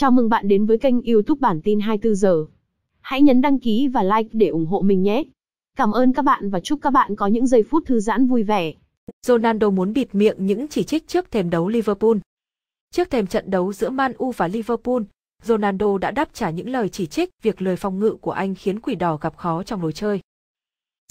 Chào mừng bạn đến với kênh YouTube bản tin 24 giờ. Hãy nhấn đăng ký và like để ủng hộ mình nhé. Cảm ơn các bạn và chúc các bạn có những giây phút thư giãn vui vẻ. Ronaldo muốn bịt miệng những chỉ trích trước thềm đấu Liverpool. Trước thềm trận đấu giữa Man U và Liverpool, Ronaldo đã đáp trả những lời chỉ trích việc lời phòng ngự của anh khiến Quỷ Đỏ gặp khó trong lối chơi.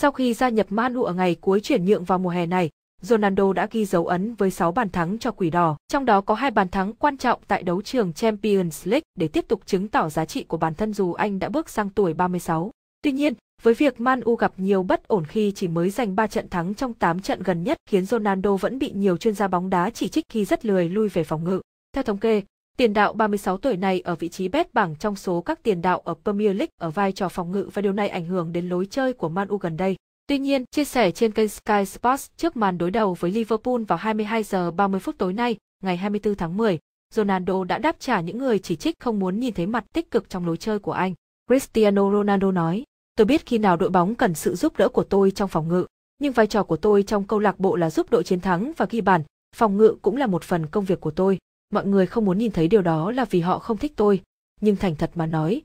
Sau khi gia nhập Man U ở ngày cuối chuyển nhượng vào mùa hè này, Ronaldo đã ghi dấu ấn với 6 bàn thắng cho Quỷ Đỏ, trong đó có hai bàn thắng quan trọng tại đấu trường Champions League để tiếp tục chứng tỏ giá trị của bản thân dù anh đã bước sang tuổi 36. Tuy nhiên, với việc Man U gặp nhiều bất ổn khi chỉ mới giành 3 trận thắng trong 8 trận gần nhất khiến Ronaldo vẫn bị nhiều chuyên gia bóng đá chỉ trích khi rất lười lui về phòng ngự. Theo thống kê, tiền đạo 36 tuổi này ở vị trí bét bảng trong số các tiền đạo ở Premier League ở vai trò phòng ngự và điều này ảnh hưởng đến lối chơi của Man U gần đây. Tuy nhiên, chia sẻ trên kênh Sky Sports trước màn đối đầu với Liverpool vào 22 giờ 30 phút tối nay, ngày 24 tháng 10, Ronaldo đã đáp trả những người chỉ trích không muốn nhìn thấy mặt tích cực trong lối chơi của anh. Cristiano Ronaldo nói, tôi biết khi nào đội bóng cần sự giúp đỡ của tôi trong phòng ngự, nhưng vai trò của tôi trong câu lạc bộ là giúp đội chiến thắng và ghi bàn, phòng ngự cũng là một phần công việc của tôi. Mọi người không muốn nhìn thấy điều đó là vì họ không thích tôi, nhưng thành thật mà nói,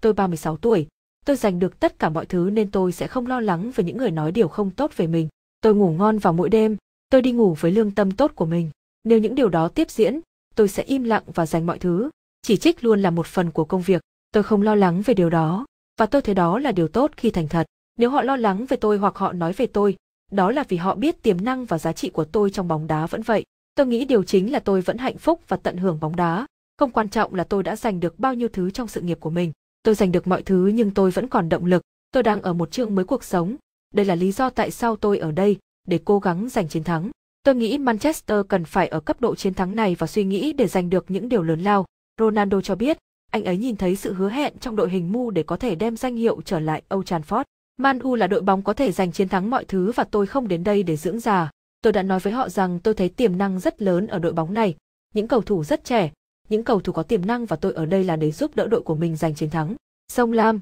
tôi 36 tuổi, Tôi giành được tất cả mọi thứ nên tôi sẽ không lo lắng về những người nói điều không tốt về mình. Tôi ngủ ngon vào mỗi đêm, tôi đi ngủ với lương tâm tốt của mình. Nếu những điều đó tiếp diễn, tôi sẽ im lặng và dành mọi thứ. Chỉ trích luôn là một phần của công việc. Tôi không lo lắng về điều đó, và tôi thấy đó là điều tốt khi thành thật. Nếu họ lo lắng về tôi hoặc họ nói về tôi, đó là vì họ biết tiềm năng và giá trị của tôi trong bóng đá vẫn vậy. Tôi nghĩ điều chính là tôi vẫn hạnh phúc và tận hưởng bóng đá. Không quan trọng là tôi đã giành được bao nhiêu thứ trong sự nghiệp của mình. Tôi giành được mọi thứ nhưng tôi vẫn còn động lực, tôi đang ở một chương mới cuộc sống. Đây là lý do tại sao tôi ở đây, để cố gắng giành chiến thắng. Tôi nghĩ Manchester cần phải ở cấp độ chiến thắng này và suy nghĩ để giành được những điều lớn lao. Ronaldo cho biết, anh ấy nhìn thấy sự hứa hẹn trong đội hình mu để có thể đem danh hiệu trở lại Old Trafford. Man U là đội bóng có thể giành chiến thắng mọi thứ và tôi không đến đây để dưỡng già. Tôi đã nói với họ rằng tôi thấy tiềm năng rất lớn ở đội bóng này. Những cầu thủ rất trẻ, những cầu thủ có tiềm năng và tôi ở đây là để giúp đỡ đội của mình giành chiến thắng. Sông Lam,